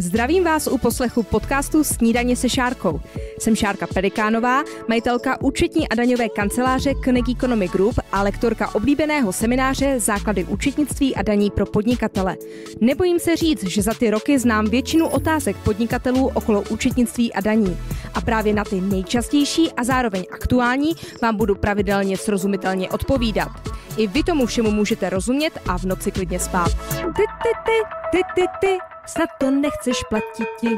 Zdravím vás u poslechu podcastu Snídaně se Šárkou. Jsem Šárka Pelikánová, majitelka účetní a daňové kanceláře Kneg Economy Group a lektorka oblíbeného semináře Základy účetnictví a daní pro podnikatele. Nebojím se říct, že za ty roky znám většinu otázek podnikatelů okolo účetnictví a daní. A právě na ty nejčastější a zároveň aktuální vám budu pravidelně srozumitelně odpovídat. I vy tomu všemu můžete rozumět a v noci klidně spát. Ty, ty, ty, ty, ty, ty. Snad to nechceš ti.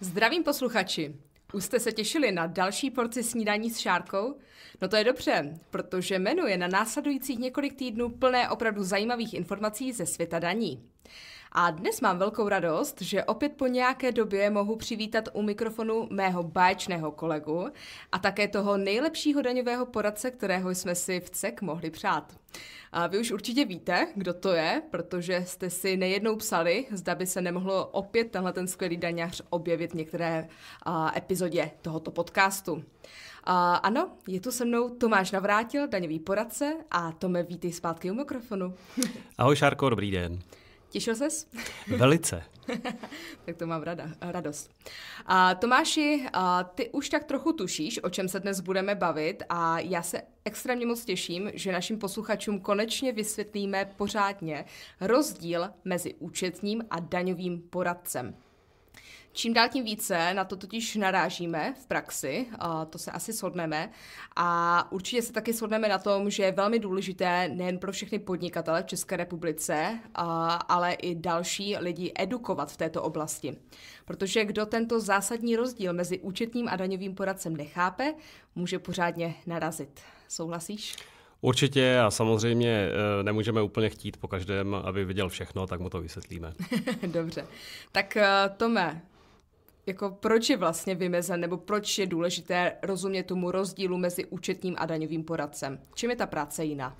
Zdravím posluchači. Už jste se těšili na další porci snídaní s Šárkou? No to je dobře, protože menu je na následujících několik týdnů plné opravdu zajímavých informací ze světa daní. A dnes mám velkou radost, že opět po nějaké době mohu přivítat u mikrofonu mého báječného kolegu a také toho nejlepšího daňového poradce, kterého jsme si v CEK mohli přát. A vy už určitě víte, kdo to je, protože jste si nejednou psali, zda by se nemohlo opět tenhle ten skvělý daňář objevit v některé a, epizodě tohoto podcastu. A, ano, je tu se mnou Tomáš Navrátil, daňový poradce a Tome, vítej zpátky u mikrofonu. Ahoj Šárko, dobrý den. Těšil ses? Velice. tak to mám rada, radost. A Tomáši, a ty už tak trochu tušíš, o čem se dnes budeme bavit a já se extrémně moc těším, že našim posluchačům konečně vysvětlíme pořádně rozdíl mezi účetním a daňovým poradcem. Čím dál tím více na to totiž narážíme v praxi, a to se asi shodneme. A určitě se taky shodneme na tom, že je velmi důležité nejen pro všechny podnikatele v České republice, a, ale i další lidi edukovat v této oblasti. Protože kdo tento zásadní rozdíl mezi účetním a daňovým poradcem nechápe, může pořádně narazit. Souhlasíš? Určitě a samozřejmě eh, nemůžeme úplně chtít po každém, aby viděl všechno, tak mu to vysvětlíme. Dobře. Tak eh, Tome, jako proč je vlastně vymezen, nebo proč je důležité rozumět tomu rozdílu mezi účetním a daňovým poradcem? Čím je ta práce jiná?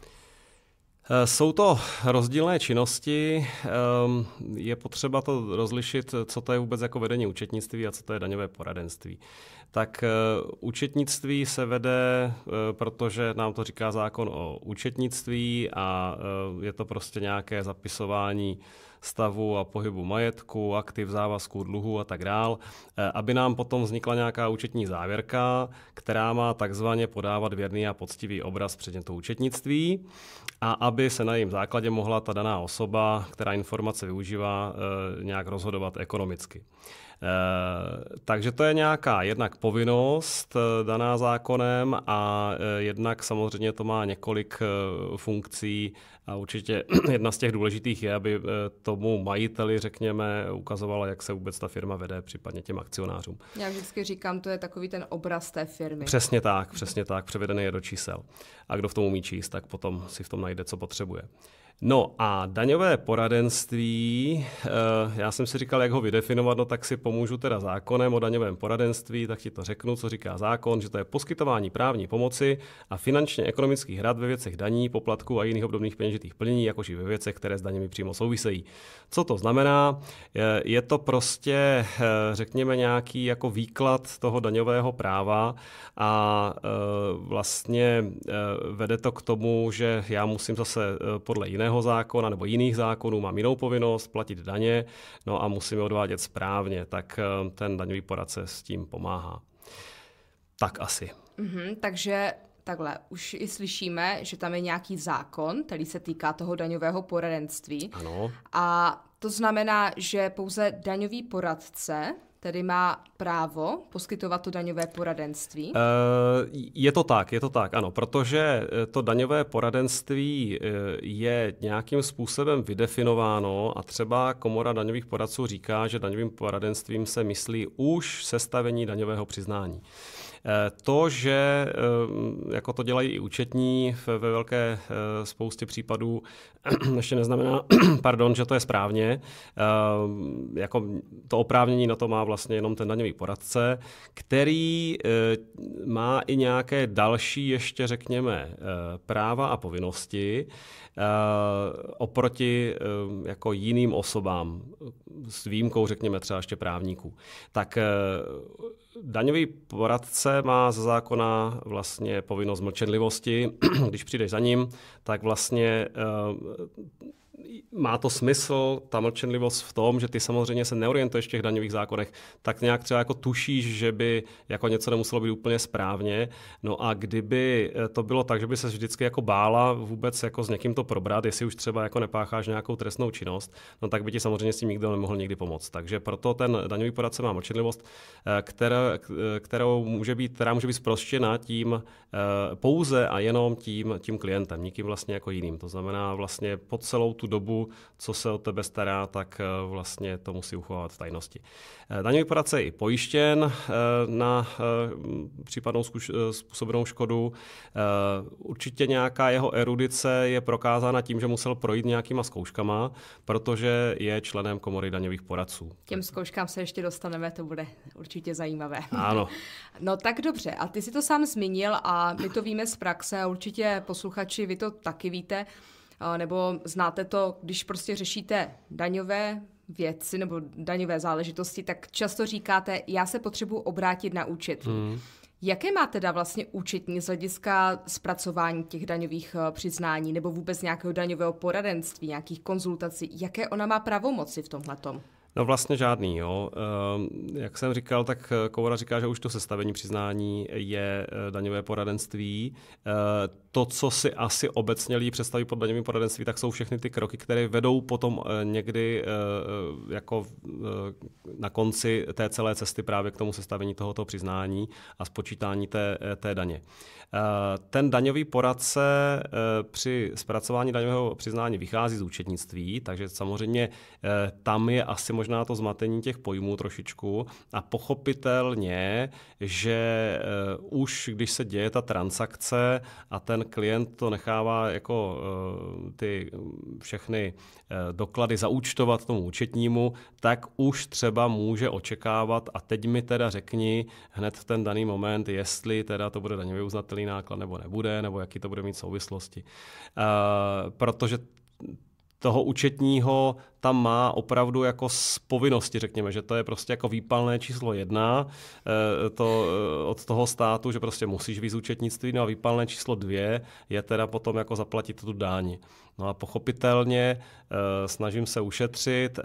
Eh, jsou to rozdílné činnosti, ehm, je potřeba to rozlišit, co to je vůbec jako vedení účetnictví a co to je daňové poradenství tak eh, účetnictví se vede, eh, protože nám to říká zákon o účetnictví a eh, je to prostě nějaké zapisování stavu a pohybu majetku, aktiv, závazků, dluhu a tak dál, aby nám potom vznikla nějaká účetní závěrka, která má takzvaně podávat věrný a poctivý obraz předmětu účetnictví a aby se na jejím základě mohla ta daná osoba, která informace využívá, nějak rozhodovat ekonomicky. Eh, takže to je nějaká jednak povinnost eh, daná zákonem a eh, jednak samozřejmě to má několik funkcí a určitě jedna z těch důležitých je, aby tomu majiteli, řekněme, ukazovala, jak se vůbec ta firma vede, případně těm akcionářům. Já vždycky říkám, to je takový ten obraz té firmy. Přesně tak, přesně tak, převedený je do čísel. A kdo v tom umí číst, tak potom si v tom najde, co potřebuje. No a daňové poradenství, eh, já jsem si říkal, jak ho vydefinovat, no tak si pomůžu teda zákonem o daňovém poradenství, tak ti to řeknu, co říká zákon, že to je poskytování právní pomoci a finančně ekonomických rad ve věcech daní, poplatků a jiných obdobných peněžitých plnění, jakož i ve věcech, které s daněmi přímo souvisejí. Co to znamená? Eh, je to prostě, eh, řekněme, nějaký jako výklad toho daňového práva a vlastně vede to k tomu, že já musím zase podle jiné jiného zákona nebo jiných zákonů, mám jinou povinnost platit daně, no a musím je odvádět správně, tak eh, ten daňový poradce s tím pomáhá. Tak asi. Mm-hmm, takže takhle, už i slyšíme, že tam je nějaký zákon, který se týká toho daňového poradenství. Ano. A to znamená, že pouze daňový poradce tedy má právo poskytovat to daňové poradenství? Eh, je to tak, je to tak, ano, protože eh, to daňové poradenství eh, je nějakým způsobem vydefinováno a třeba Komora daňových poradců říká, že daňovým poradenstvím se myslí už sestavení daňového přiznání. To, že eh, jako to dělají i účetní ve velké eh, spoustě případů, ještě neznamená, pardon, že to je správně. Eh, jako to oprávnění na to má vlastně jenom ten daňový poradce, který má i nějaké další ještě, řekněme, práva a povinnosti oproti jako jiným osobám, s výjimkou, řekněme, třeba ještě právníků. Tak Daňový poradce má ze zákona vlastně povinnost mlčenlivosti. Když přijdeš za ním, tak vlastně eh, má to smysl, ta mlčenlivost v tom, že ty samozřejmě se neorientuješ v těch daňových zákonech, tak nějak třeba jako tušíš, že by jako něco nemuselo být úplně správně. No a kdyby eh, to bylo tak, že by se vždycky jako bála vůbec jako s někým to probrat, jestli už třeba jako nepácháš nějakou trestnou činnost, no tak by ti samozřejmě s tím nikdo nemohl nikdy pomoct. Takže proto ten daňový poradce má mlčenlivost, eh, kterou eh, kterou může být, která může být zprostěna tím pouze a jenom tím, tím klientem, nikým vlastně jako jiným. To znamená vlastně po celou tu tu dobu, co se o tebe stará, tak eh, vlastně to musí uchovávat v tajnosti. Eh, daňový poradce je i pojištěn eh, na případnou způsobenou škodu. Určitě nějaká jeho erudice je prokázána tím, že musel projít nějakýma zkouškama, protože je členem komory daňových poradců. Těm zkouškám se ještě dostaneme, to bude určitě zajímavé. Ano. No tak dobře, a ty si to sám zmínil a my to víme z praxe a určitě posluchači, vy to taky víte nebo znáte to, když prostě řešíte daňové věci nebo daňové záležitosti, tak často říkáte, já se potřebuji obrátit na účetní. Mm. Jaké má teda vlastně účetní z hlediska zpracování těch daňových eh, přiznání nebo vůbec nějakého daňového poradenství, nějakých konzultací? Jaké ona má pravomoci v tomhletom? No vlastně žádný, jo. Ehm, jak jsem říkal, tak Koura říká, že už to sestavení přiznání je eh, daňové poradenství. Eh, to, co si asi obecně lidi představí pod daňovým poradenství, tak jsou všechny ty kroky, které vedou potom eh, někdy jako na konci té celé cesty právě k tomu sestavení tohoto přiznání a spočítání té, té daně. Ten daňový poradce při zpracování daňového přiznání vychází z účetnictví, takže samozřejmě tam je asi možná možná to zmatení těch pojmů trošičku a pochopitelně, že eh, už když se děje ta transakce a ten klient to nechává jako eh, ty všechny eh, doklady zaúčtovat tomu účetnímu, tak už třeba může očekávat a teď mi teda řekni hned v ten daný moment, jestli teda to bude daňově uznatelný náklad nebo nebude, nebo jaký to bude mít souvislosti. protože toho účetního tam má opravdu jako z povinnosti, řekněme, že to je prostě jako výpalné číslo jedna eh, to, eh, od toho státu, že prostě musíš víc účetnictví, no a výpalné číslo dvě je teda potom jako zaplatit tu dáň. No a pochopitelně eh, snažím se ušetřit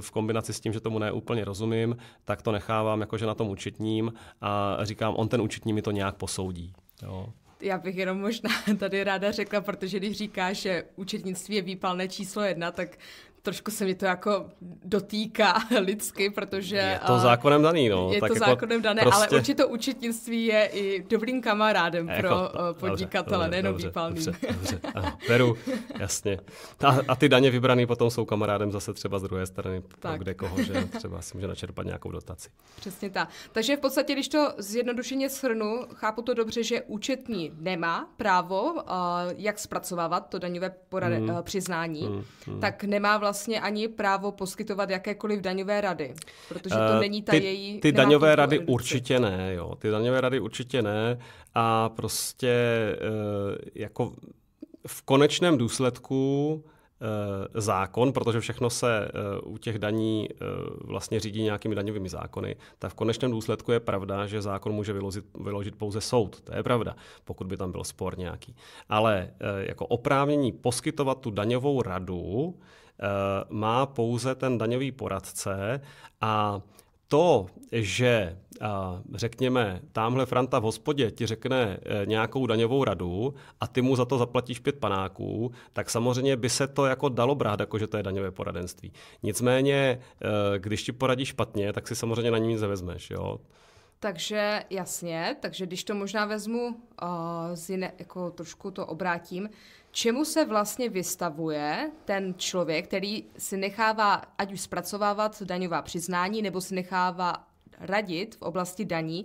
v kombinaci s tím, že tomu neúplně rozumím, tak to nechávám jakože na tom účetním a říkám, on ten účetní mi to nějak posoudí. Jo já bych jenom možná tady ráda řekla, protože když říkáš, že účetnictví je výpalné číslo jedna, tak trošku se mi to jako dotýká lidsky, protože... Je to zákonem daný, no. Je tak to jako zákonem dané, prostě... ale určitě to je i dobrým kamarádem jako, pro eh, podnikatele, nejenom výpalným. Dobře, dobře, ano, beru, jasně. A, a ty daně vybrané potom jsou kamarádem zase třeba z druhé strany, tak. kde koho, že třeba si může načerpat nějakou dotaci. Přesně tak. Takže v podstatě, když to zjednodušeně shrnu, chápu to dobře, že účetní nemá právo, uh, jak zpracovávat to daňové porade, hmm. uh, přiznání, hmm, hmm. tak nemá vlastně vlastně ani právo poskytovat jakékoliv daňové rady, protože to uh, není ta ty, její... Ty daňové rady evidenci. určitě ne, jo. Ty daňové rady určitě ne a prostě uh, jako v konečném důsledku eh, zákon, protože všechno se u těch daní vlastně řídí nějakými daňovými zákony, tak v konečném důsledku je pravda, že zákon může vyložit, vyložit pouze soud. To je pravda, pokud by tam byl spor nějaký. Ale jako oprávnění poskytovat tu daňovou radu Eh, má pouze ten daňový poradce a to, že eh, řekněme, tamhle Franta v hospodě ti řekne eh, nějakou daňovou radu a ty mu za to zaplatíš pět panáků, tak samozřejmě by se to jako dalo brát, jako že to je daňové poradenství. Nicméně, když ti poradí špatně, tak si samozřejmě na ní nic nevezmeš. Jo? Takže jasně, takže když to možná vezmu uh, z jiné, jako trošku to obrátím, čemu se vlastně vystavuje ten člověk, který si nechává ať už zpracovávat daňová přiznání nebo si nechává radit v oblasti daní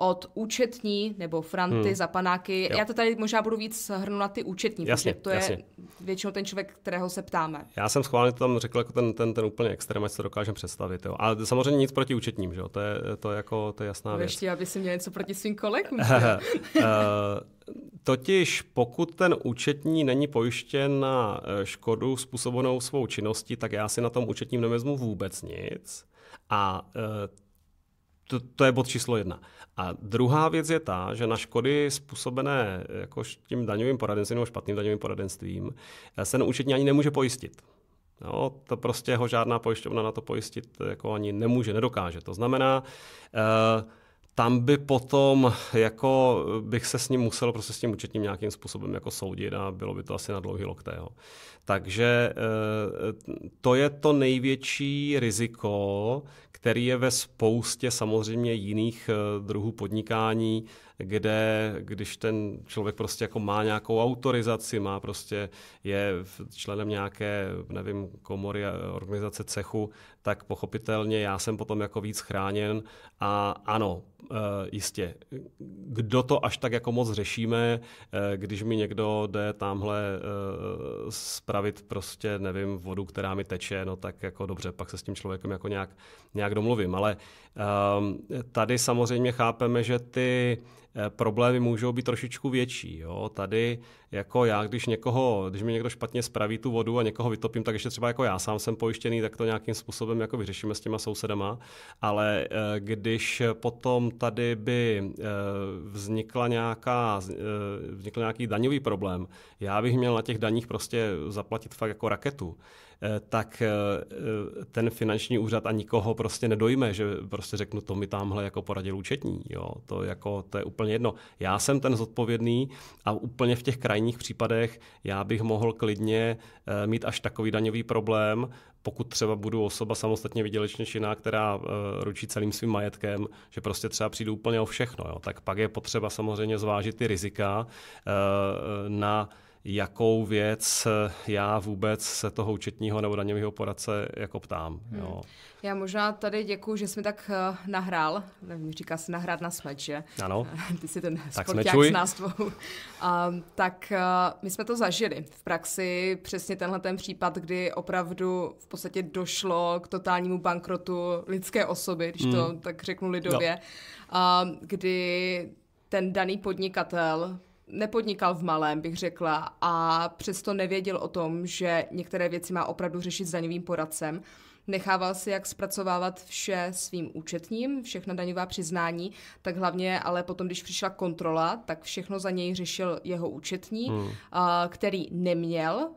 od účetní nebo franty, hmm. zapanáky. Jo. Já to tady možná budu víc hrnout na ty účetní, jasně, protože to jasně. je většinou ten člověk, kterého se ptáme. Já jsem schválně to tam řekl jako ten, ten, ten úplně extrém, ať se dokážeme představit. Jo. Ale samozřejmě nic proti účetním, že jo? To, je, to, je jako, to je jasná věc. Ještě, aby si měl něco proti svým kolegům. Eh, totiž pokud ten účetní není pojištěn na eh, škodu způsobenou svou činností, tak já si na tom účetním nevezmu vůbec nic. A eh, to, to je bod číslo jedna. A druhá věc je ta, že na škody způsobené jako tím daňovým poradenstvím nebo špatným daňovým poradenstvím eh, se účetní ani nemůže pojistit. No, to prostě ho žádná pojišťovna na to pojistit eh, jako ani nemůže, nedokáže. To znamená, uh, tam by potom jako bych se s ním musel prostě s tím účetním nějakým způsobem jako soudit a bylo by to asi na dlouhý loktého. Takže eh, to je to největší riziko, který je ve spoustě samozřejmě jiných eh, druhů podnikání, kde když ten člověk prostě jako má nějakou autorizaci, má prostě, je členem nějaké, nevím, komory, organizace cechu, tak pochopitelně já jsem potom jako víc chráněn a ano, eh, jistě, kdo to až tak jako moc řešíme, eh, když mi někdo jde tamhle eh, spravit prostě, nevím, vodu, která mi teče, no tak jako dobře, pak se s tím člověkem jako nějak, nějak domluvím, ale ehm, tady samozřejmě chápeme, že ty Eh, problémy můžou být trošičku větší. Jo? Tady jako já, když někoho, když mi někdo špatně spraví tu vodu a někoho vytopím, tak ještě třeba jako já sám jsem pojištěný, tak to nějakým způsobem jako vyřešíme s těma sousedama, ale eh, když potom tady by eh, vznikla nějaká, vznikl nějaký daňový problém, já bych měl na těch daních prostě zaplatit fakt jako raketu. Eh, tak eh, eh, ten finanční úřad a nikoho prostě nedojme, že prostě řeknu, to mi tamhle jako poradil účetní. Jo. To, jako, to je úplně jedno. Já jsem ten zodpovědný a úplně v těch krajních případech já bych mohl klidně mít až takový daňový problém, pokud třeba budu osoba samostatně vydělečně činná, která ručí celým svým majetkem, že prostě třeba přijdu úplně o všechno. Jo. Tak pak je potřeba samozřejmě zvážit ty rizika na jakou věc eh, já vůbec se toho účetního nebo daňového poradce jako ptám. Hmm. Jo. Já možná tady děkuji, že jsi mi tak eh, nahrál, nevím, říká se nahrát na smeč, že? Ano. Ty jsi ten tak sporták s nástavou. Ehm, tak eh, my jsme to zažili v praxi, přesně tenhle ten případ, kdy opravdu v podstatě došlo k totálnímu bankrotu lidské osoby, když hmm. to tak řeknu lidově, no. kdy ten daný podnikatel nepodnikal v malém, bych řekla, a přesto nevěděl o tom, že některé věci má opravdu řešit s daňovým poradcem. Nechával si jak zpracovávat vše svým účetním, všechna daňová přiznání, tak hlavně, ale potom, když přišla kontrola, tak všechno za něj řešil jeho účetní, hmm. který neměl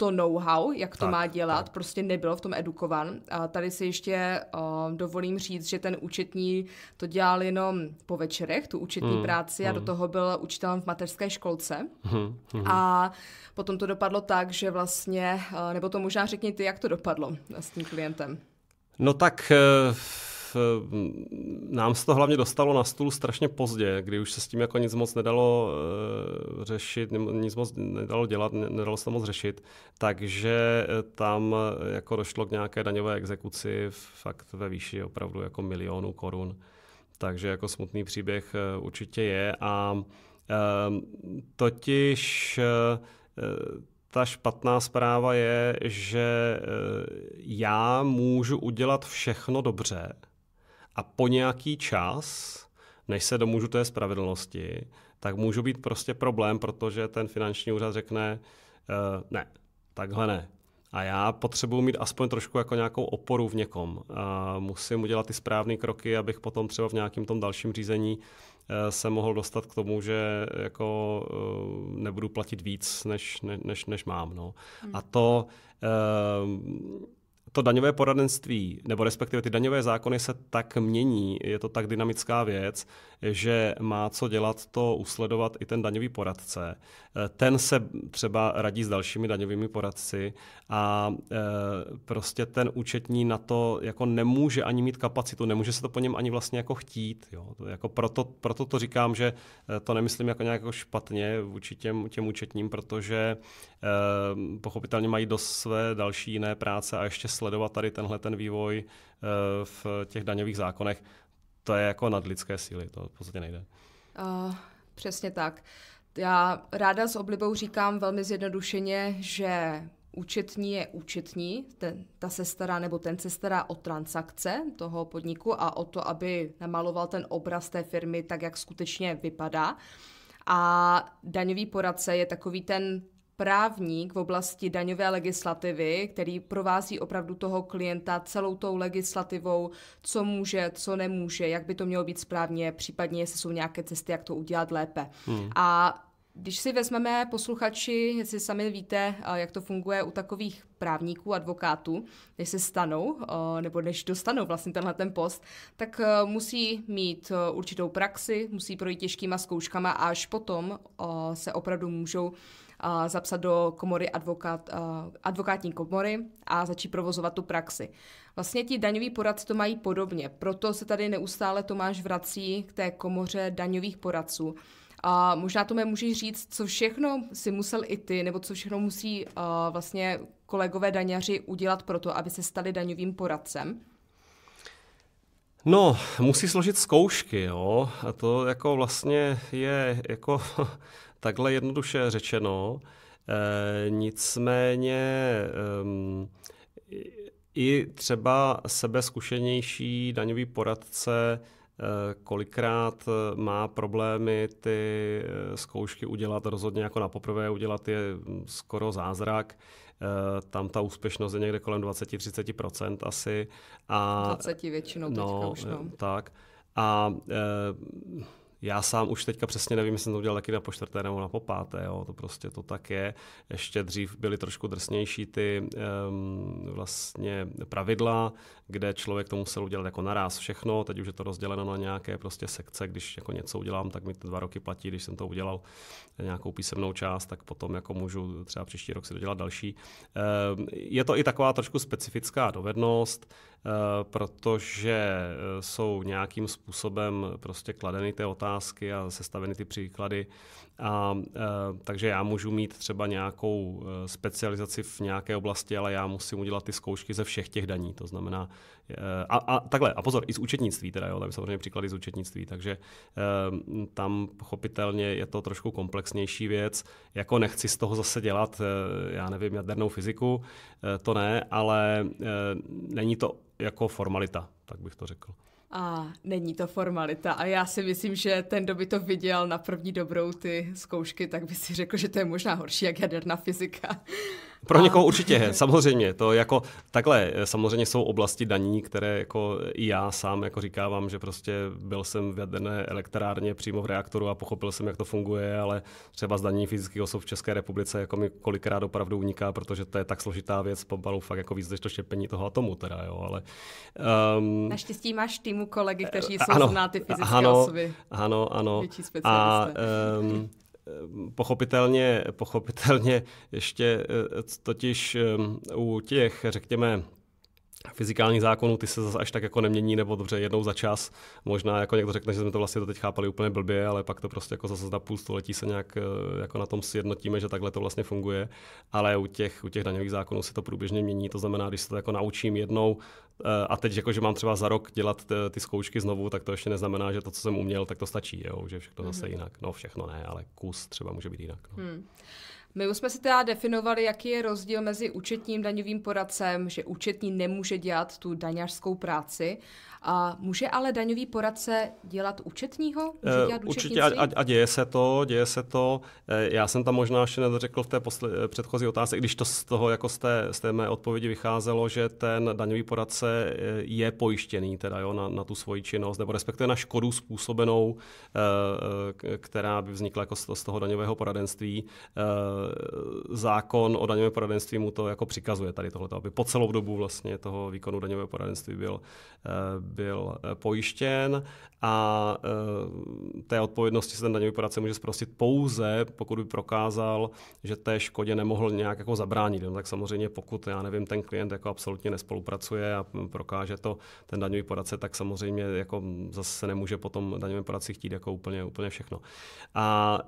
to know-how, jak to tak, má dělat, tak. prostě nebyl v tom edukovan. A tady si ještě uh, dovolím říct, že ten účetní to dělal jenom po večerech, tu účetní mm, práci, mm. a do hmm. toho byl učitelem v mateřské školce. Mm, mm. A potom to dopadlo tak, že vlastně, uh, nebo to možná řekni ty, jak to dopadlo s tím klientem. No tak... Uh Eh, nám se to hlavně dostalo na stůl strašně pozdě, kdy už se s tím jako nic moc nedalo uh, řešit, nic moc nedalo dělat, nedalo se to moc řešit, takže eh, tam jako došlo k nějaké daňové exekuci fakt ve výši opravdu jako milionů korun. Takže jako smutný příběh určitě je a uh, totiž uh, ta špatná zpráva je, že já můžu udělat všechno dobře, a po nějaký čas, než se domůžu té spravedlnosti, tak můžu být prostě problém, protože ten finanční úřad řekne, uh, ne, takhle ne. A já potřebuji mít aspoň trošku jako nějakou oporu v někom. A musím udělat ty správné kroky, abych potom třeba v nějakém tom dalším řízení eh, se mohl dostat k tomu, že jako eh, nebudu platit víc, než, než, než mám. No. Hmm. A to to daňové poradenství, nebo respektive ty daňové zákony se tak mění, je to tak dynamická věc, že má co dělat to usledovat i ten daňový poradce. Eh, ten se třeba radí s dalšími daňovými poradci a eh, prostě ten účetní na to jako nemůže ani mít kapacitu, nemůže se to po něm ani vlastně jako chtít. Jo. Jako proto, proto to říkám, že eh, to nemyslím jako nějak jako špatně vůči těm, těm účetním, protože pochopitelně mají dost své další jiné práce a ještě sledovat tady tenhle ten vývoj eh, v těch daňových zákonech, to je jako nadlidské síly, to v podstatě nejde. Uh, přesně tak. Já ráda s oblibou říkám velmi zjednodušeně, že účetní je účetní, ten, ta se stará nebo ten se stará o transakce toho podniku a o to, aby namaloval ten obraz té firmy tak, jak skutečně vypadá. A daňový poradce je takový ten právník v oblasti daňové legislativy, který provází opravdu toho klienta celou tou legislativou, co může, co nemůže, jak by to mělo být správně, případně jestli jsou nějaké cesty, jak to udělat lépe. Hmm. A když si vezmeme posluchači, jestli sami víte, eh, jak to funguje u takových právníků, advokátů, než se stanou, eh, nebo než dostanou vlastně tenhle ten post, tak eh, musí mít určitou praxi, musí projít těžkýma zkouškama a až potom se opravdu můžou a, zapsat do komory advokát, a, advokátní komory a začít provozovat tu praxi. Vlastně ti daňoví poradci to mají podobně, proto se tady neustále Tomáš vrací k té komoře daňových poradců. A možná to mě můžeš říct, co všechno si musel i ty, nebo co všechno musí uh, vlastně kolegové daňaři udělat pro to, aby se stali daňovým poradcem? No, musí složit zkoušky, jo. A to jako vlastně je jako Takhle jednoduše řečeno. E, nicméně e, i třeba sebezkušenější daňový poradce eh, kolikrát eh, má problémy ty zkoušky udělat, rozhodně jako na poprvé udělat je hm, skoro zázrak. Tam ta úspěšnost je někde kolem 20-30% asi. A, 20 většinou no, už, no. Tak. A e, já sám už teďka přesně nevím, jestli jsem to udělal taky na počtvrté nebo na popáté, jo. to prostě to tak je. Ještě dřív byly trošku drsnější ty um, vlastně pravidla, kde člověk to musel udělat jako naraz všechno, teď už je to rozděleno na nějaké prostě sekce, když jako něco udělám, tak mi to dva roky platí, když jsem to udělal nějakou písemnou část, tak potom jako můžu třeba příští rok si dodělat další. Um, je to i taková trošku specifická dovednost, Eh, protože eh, jsou nějakým způsobem prostě kladeny ty otázky a sestaveny ty příklady a, e, takže já můžu mít třeba nějakou e, specializaci v nějaké oblasti, ale já musím udělat ty zkoušky ze všech těch daní. To znamená, e, a, a takhle, a pozor, i z účetnictví, teda jo, tam samozřejmě příklady z účetnictví, takže tam pochopitelně je to trošku komplexnější věc. Jako nechci z toho zase dělat, já nevím, jadernou fyziku, to ne, ale není to jako formalita, tak bych to řekl a není to formalita. A já si myslím, že ten, kdo by to viděl na první dobrou ty zkoušky, tak by si řekl, že to je možná horší jak jaderná fyzika. Pro a... někoho určitě je, samozřejmě. To jako takhle, samozřejmě jsou oblasti daní, které jako i já sám jako říkávám, že prostě byl jsem v jaderné elektrárně přímo v reaktoru a pochopil jsem, jak to funguje, ale třeba zdanění fyzických osob v České republice jako mi kolikrát opravdu uniká, protože to je tak složitá věc, pobalu fakt jako víc než to štěpení toho atomu teda, jo, ale... Um, Naštěstí máš týmu kolegy, kteří eh, jsou ano, zná ty fyzické ano, osoby. Ano, ano. ano. A, um, Ehm, pochopitelně, pochopitelně ještě eh, totiž ehm, u těch, řekněme, fyzikálních zákonů, ty se zase až tak jako nemění, nebo dobře jednou za čas. Možná jako někdo řekne, že jsme to vlastně teď chápali úplně blbě, ale pak to prostě jako zase za půl století se nějak eh, jako na tom sjednotíme, že takhle to vlastně funguje. Ale u těch, u těch daňových zákonů se to průběžně mění, to znamená, když se to jako naučím jednou eh, a teď jako, že mám třeba za rok dělat eh, ty zkoušky znovu, tak to ještě neznamená, že to, co jsem uměl, tak to stačí, jo? že všechno mhm. zase jinak. No všechno ne, ale kus třeba může být jinak. No. Hmm. My už jsme si teda definovali, jaký je rozdíl mezi účetním daňovým poradcem, že účetní nemůže dělat tu daňařskou práci a může ale daňový poradce dělat účetního? Může eh, dělat Určitě a, a děje se to, děje se to. Eh, já jsem tam možná ještě nedořekl v té posle, eh, předchozí otázce, když to z toho jako z té, z té mé odpovědi vycházelo, že ten daňový poradce je pojištěný teda jo, na, na tu svoji činnost, nebo respektive na škodu způsobenou, která by vznikla jako z toho daňového poradenství. Zákon o daňovém poradenství mu to jako přikazuje tady tohle, aby po celou dobu vlastně toho výkonu daňového poradenství byl, byl eh, pojištěn a eh, té odpovědnosti se ten daňový poradce může zprostit pouze, pokud by prokázal, že té škodě nemohl nějak jako zabránit. No, tak samozřejmě pokud, já nevím, ten klient jako absolutně nespolupracuje a prokáže to ten daňový poradce, tak samozřejmě jako zase nemůže potom daňovým poradci chtít jako úplně, úplně všechno. A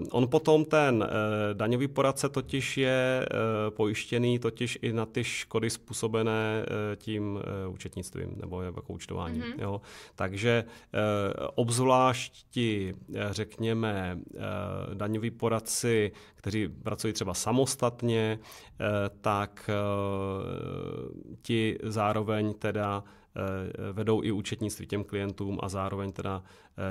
eh, on potom ten daňový poradce totiž je pojištěný totiž i na ty škody způsobené tím účetnictvím nebo jako účtování. Mm-hmm. Jo. Takže eh, obzvlášť ti, eh, řekněme, eh, daňoví poradci, kteří pracují třeba samostatně, eh, tak eh, ti zároveň teda eh, Eh, vedou i účetnictví těm klientům a zároveň teda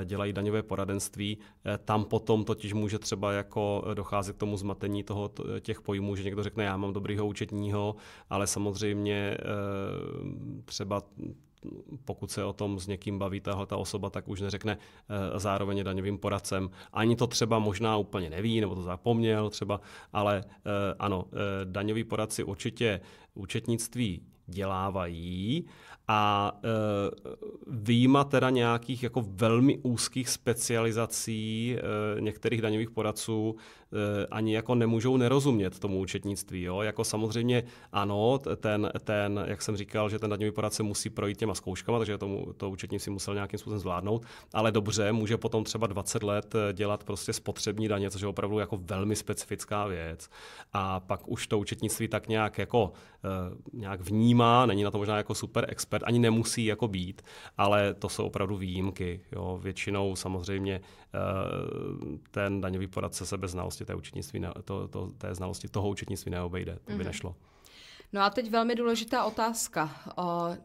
eh, dělají daňové poradenství. Eh, tam potom totiž může třeba jako docházet k tomu zmatení toho, těch pojmů, že někdo řekne, já mám dobrýho účetního, ale samozřejmě třeba pokud se o tom s někým baví tahle ta osoba, tak už neřekne zároveň daňovým poradcem. Ani to třeba možná úplně neví, nebo to zapomněl třeba, ale ano, daňový poradci určitě účetnictví dělávají a e, eh, výjima teda nějakých jako velmi úzkých specializací e, některých daňových poradců Eh, ani jako nemůžou nerozumět tomu účetnictví. Jo? Jako samozřejmě ano, ten, ten, jak jsem říkal, že ten daňový poradce musí projít těma zkouškama, takže tomu, to účetnictví musel nějakým způsobem zvládnout, ale dobře, může potom třeba 20 let eh, dělat prostě spotřební daně, což je opravdu jako velmi specifická věc. A pak už to účetnictví tak nějak jako eh, nějak vnímá, není na to možná jako super expert, ani nemusí jako být, ale to jsou opravdu výjimky. Jo? Většinou samozřejmě ten daňový poradce se bez znalosti prostě té, účetnictví, ne, to, to, té znalosti toho účetnictví neobejde, to by mm-hmm. nešlo. No a teď velmi důležitá otázka.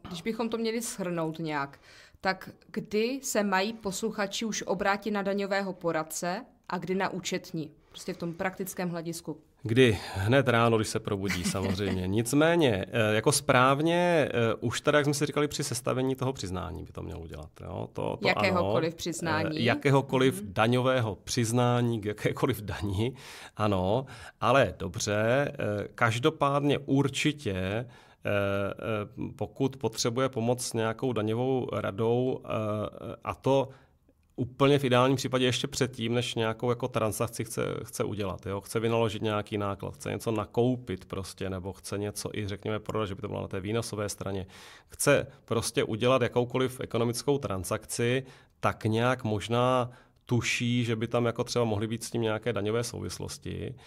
Když bychom to měli shrnout nějak, tak kdy se mají posluchači už obrátit na daňového poradce a kdy na účetní? Prostě v tom praktickém hledisku. Kdy? Hned ráno, když se probudí, samozřejmě. Nicméně, eh, jako správně, eh, už teda, jak jsme si říkali, při sestavení toho přiznání by to mělo udělat. Jo? To, to jakéhokoliv ano, eh, přiznání. Jakéhokoliv hmm daňového přiznání k jakékoliv daní, ano. Ale dobře, každopádně určitě pokud potřebuje pomoc s nějakou daňovou radou, a to úplně v ideálním případě ještě předtím, než nějakou jako transakci chce, chce udělat. Jo? Chce vynaložit nějaký náklad, chce něco nakoupit prostě, nebo chce něco i řekněme prodat, že by to bylo na té výnosové straně. Chce prostě udělat jakoukoliv ekonomickou transakci, tak nějak možná tuší, že by tam jako třeba mohly být s tím nějaké daňové souvislosti, eh,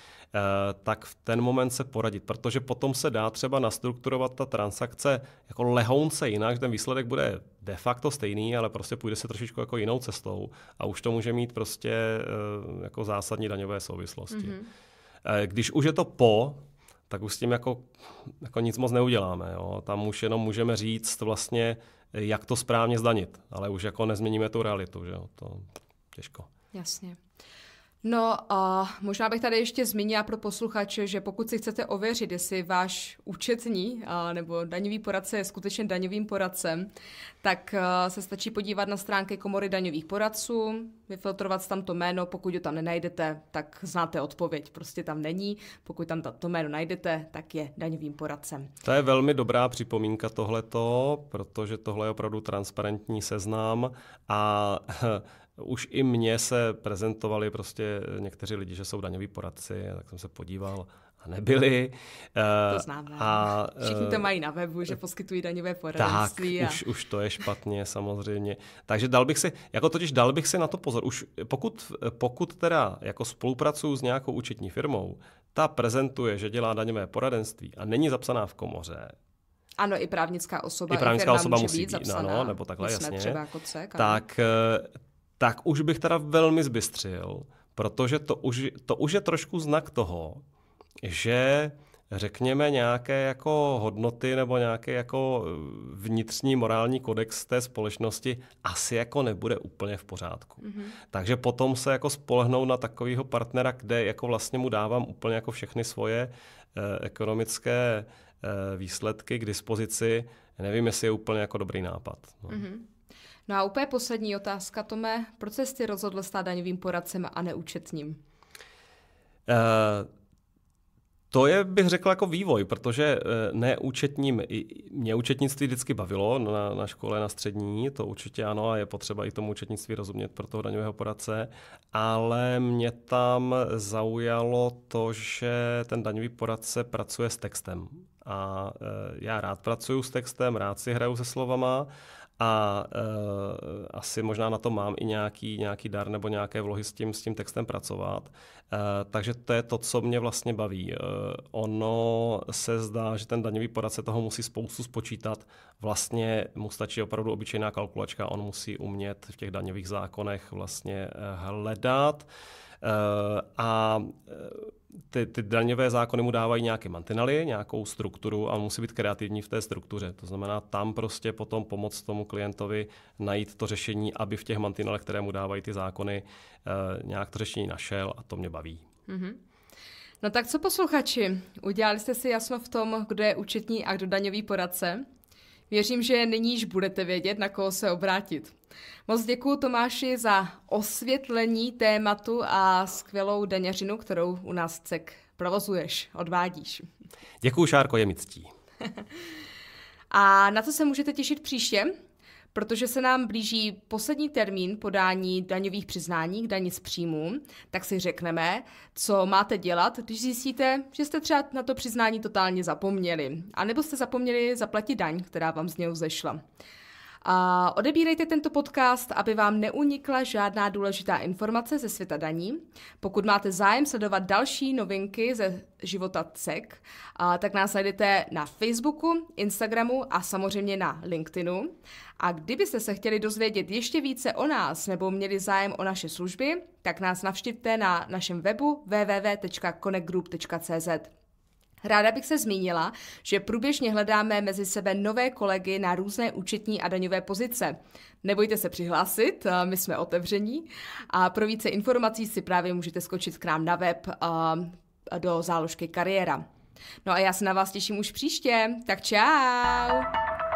tak v ten moment se poradit, protože potom se dá třeba nastrukturovat ta transakce jako lehounce jinak, že ten výsledek bude de facto stejný, ale prostě půjde se trošičku jako jinou cestou a už to může mít prostě eh, jako zásadní daňové souvislosti. Mm-hmm. Když už je to po, tak už s tím jako, jako nic moc neuděláme. Jo. Tam už jenom můžeme říct vlastně, jak to správně zdanit, ale už jako nezměníme tu realitu. Že jo. To, těžko. Jasně. No a možná bych tady ještě zmínila pro posluchače, že pokud si chcete ověřit, jestli váš účetní a, nebo daňový poradce je skutečně daňovým poradcem, tak a, se stačí podívat na stránky komory daňových poradců, vyfiltrovat tam to jméno, pokud ho tam nenajdete, tak znáte odpověď, prostě tam není, pokud tam to jméno najdete, tak je daňovým poradcem. To je velmi dobrá připomínka tohleto, protože tohle je opravdu transparentní seznam a už i mně se prezentovali prostě někteří lidi, že jsou daňoví poradci, tak jsem se podíval a nebyli. To eh, známe. A, Všichni to eh, mají na webu, že poskytují daňové poradenství. Tak, a... už, už to je špatně samozřejmě. Takže dal bych si, jako totiž dal bych si na to pozor. Už pokud, pokud teda jako spolupracuju s nějakou účetní firmou, ta prezentuje, že dělá daňové poradenství a není zapsaná v komoře, ano, i právnická osoba, i právnická i osoba musí být, být zapsaná, no, nebo takhle, jasně. Třeba jako CEK, tak, eh, tak už bych teda velmi zbystřil, protože to už, to už je trošku znak toho, že řekněme nějaké jako hodnoty nebo nějaký jako eh, vnitřní morální kodex té společnosti asi jako nebude úplně v pořádku. Mm-hmm. Takže potom se jako spolehnou na takového partnera, kde jako vlastně mu dávám úplně jako všechny svoje eh, ekonomické eh, výsledky k dispozici, nevím, jestli je úplně jako dobrý nápad. No. Mm-hmm. No a úplně poslední otázka, Tome, proč jsi ty rozhodl stát daňovým poradcem a neúčetním? Uh, eh, to je, bych řekl, jako vývoj, protože eh, neúčetním, mě účetnictví vždycky bavilo no, na, na škole, na střední, to určitě ano a je potřeba i tomu účetnictví rozumět pro toho daňového poradce, ale mě tam zaujalo to, že ten daňový poradce pracuje s textem. A eh, já rád pracuju s textem, rád si hraju se slovama a uh, asi možná na to mám i nějaký, nějaký dar nebo nějaké vlohy s tím, s tím textem pracovat. Uh, takže to je to, co mě vlastně baví. Uh, ono se zdá, že ten daňový poradce toho musí spoustu spočítat. Vlastně mu stačí opravdu obyčejná kalkulačka, on musí umět v těch daňových zákonech vlastně hledat. Uh, a uh, ty, ty daňové zákony mu dávají nějaké mantinely, nějakou strukturu a musí být kreativní v té struktuře. To znamená tam prostě potom pomoct tomu klientovi najít to řešení, aby v těch mantinelech, které mu dávají ty zákony, eh, nějak to řešení našel a to mě baví. Mm-hmm. No tak co posluchači, udělali jste si jasno v tom, kdo je účetní a kdo daňový poradce? Věřím, že nyní již budete vědět, na koho se obrátit. Moc děkuji Tomáši za osvětlení tématu a skvělou daňařinu, kterou u nás CEK provozuješ, odvádíš. Děkuji, Šárko, je mi ctí. a na co se můžete těšit příště? Protože se nám blíží poslední termín podání daňových přiznání k dani z příjmů, tak si řekneme, co máte dělat, když zjistíte, že jste třeba na to přiznání totálně zapomněli, anebo jste zapomněli zaplatit daň, která vám z něho zešla. A odebírejte tento podcast, aby vám neunikla žádná důležitá informace ze světa daní. Pokud máte zájem sledovat další novinky ze života CEC, e a tak nás najdete na Facebooku, Instagramu a samozřejmě na LinkedInu. A kdybyste se chtěli dozvědět ještě více o nás nebo měli zájem o naše služby, tak nás navštivte na našem webu www.connectgroup.cz. Ráda bych se zmínila, že průběžně hledáme mezi sebe nové kolegy na různé účetní a daňové pozice. Nebojte se přihlásit, eh, my jsme otevření a pro více informací si právě můžete skočit k nám na web eh, do záložky kariéra. No a já se na vás těším už příště, tak čau!